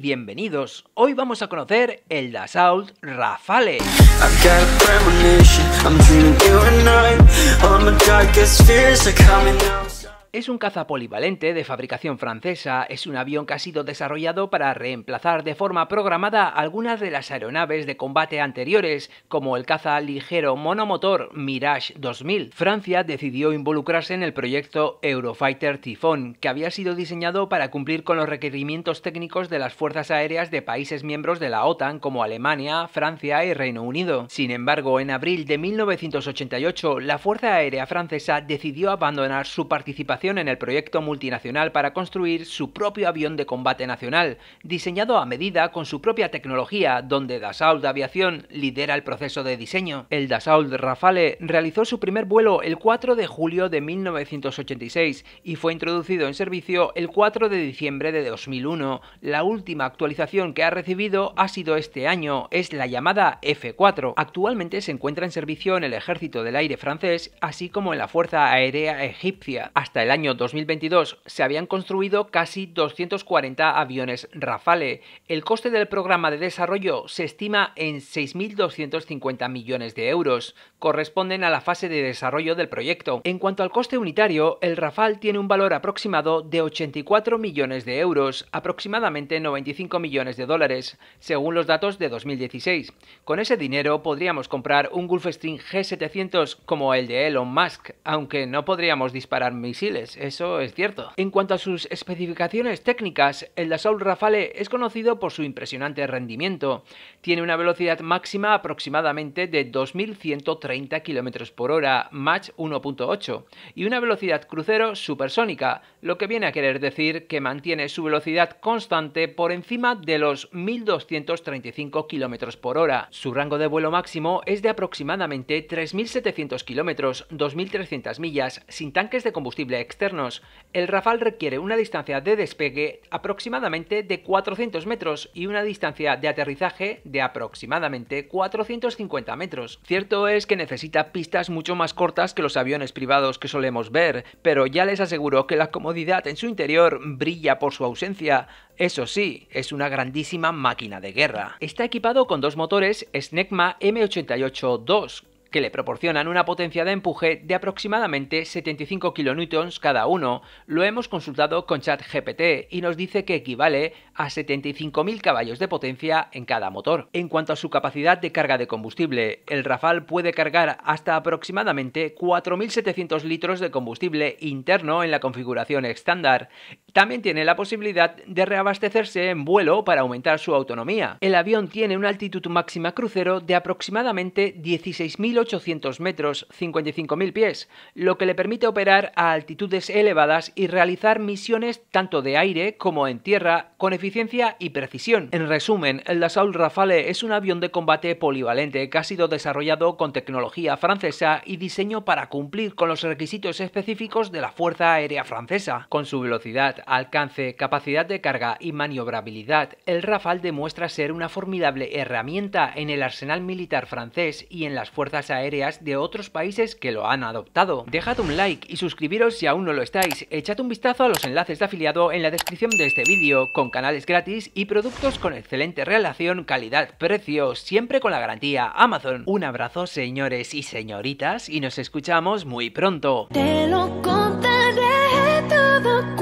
bienvenidos. Hoy vamos a conocer el Dassault Rafale. Es un caza polivalente de fabricación francesa, es un avión que ha sido desarrollado para reemplazar de forma programada algunas de las aeronaves de combate anteriores, como el caza ligero monomotor Mirage 2000. Francia decidió involucrarse en el proyecto Eurofighter Tifón, que había sido diseñado para cumplir con los requerimientos técnicos de las fuerzas aéreas de países miembros de la OTAN como Alemania, Francia y Reino Unido. Sin embargo, en abril de 1988, la Fuerza Aérea Francesa decidió abandonar su participación en el proyecto multinacional para construir su propio avión de combate nacional, diseñado a medida con su propia tecnología, donde Dassault Aviación lidera el proceso de diseño. El Dassault Rafale realizó su primer vuelo el 4 de julio de 1986 y fue introducido en servicio el 4 de diciembre de 2001. La última actualización que ha recibido ha sido este año, es la llamada F4. Actualmente se encuentra en servicio en el Ejército del Aire francés, así como en la Fuerza Aérea Egipcia. Hasta el año 2022 se habían construido casi 240 aviones Rafale. El coste del programa de desarrollo se estima en 6.250 millones de euros. Corresponden a la fase de desarrollo del proyecto. En cuanto al coste unitario, el Rafale tiene un valor aproximado de 84 millones de euros, aproximadamente 95 millones de dólares, según los datos de 2016. Con ese dinero podríamos comprar un Gulfstream G700 como el de Elon Musk, aunque no podríamos disparar misiles eso es cierto. En cuanto a sus especificaciones técnicas, el Dassault Rafale es conocido por su impresionante rendimiento. Tiene una velocidad máxima aproximadamente de 2.130 km por hora, Mach 1.8, y una velocidad crucero supersónica, lo que viene a querer decir que mantiene su velocidad constante por encima de los 1.235 km por hora. Su rango de vuelo máximo es de aproximadamente 3.700 km, 2.300 millas, sin tanques de combustible externos. El Rafal requiere una distancia de despegue aproximadamente de 400 metros y una distancia de aterrizaje de aproximadamente 450 metros. Cierto es que necesita pistas mucho más cortas que los aviones privados que solemos ver, pero ya les aseguro que la comodidad en su interior brilla por su ausencia. Eso sí, es una grandísima máquina de guerra. Está equipado con dos motores Snecma M88-2 que le proporcionan una potencia de empuje de aproximadamente 75 kN cada uno. Lo hemos consultado con ChatGPT y nos dice que equivale a 75.000 caballos de potencia en cada motor. En cuanto a su capacidad de carga de combustible, el Rafal puede cargar hasta aproximadamente 4.700 litros de combustible interno en la configuración estándar también tiene la posibilidad de reabastecerse en vuelo para aumentar su autonomía. El avión tiene una altitud máxima crucero de aproximadamente 16.800 metros, 55.000 pies, lo que le permite operar a altitudes elevadas y realizar misiones tanto de aire como en tierra con eficiencia y precisión. En resumen, el Dassault Rafale es un avión de combate polivalente que ha sido desarrollado con tecnología francesa y diseño para cumplir con los requisitos específicos de la Fuerza Aérea Francesa, con su velocidad alcance, capacidad de carga y maniobrabilidad, el Rafal demuestra ser una formidable herramienta en el arsenal militar francés y en las fuerzas aéreas de otros países que lo han adoptado. Dejad un like y suscribiros si aún no lo estáis, echad un vistazo a los enlaces de afiliado en la descripción de este vídeo, con canales gratis y productos con excelente relación calidad-precio, siempre con la garantía Amazon. Un abrazo señores y señoritas y nos escuchamos muy pronto. Te lo contaré todo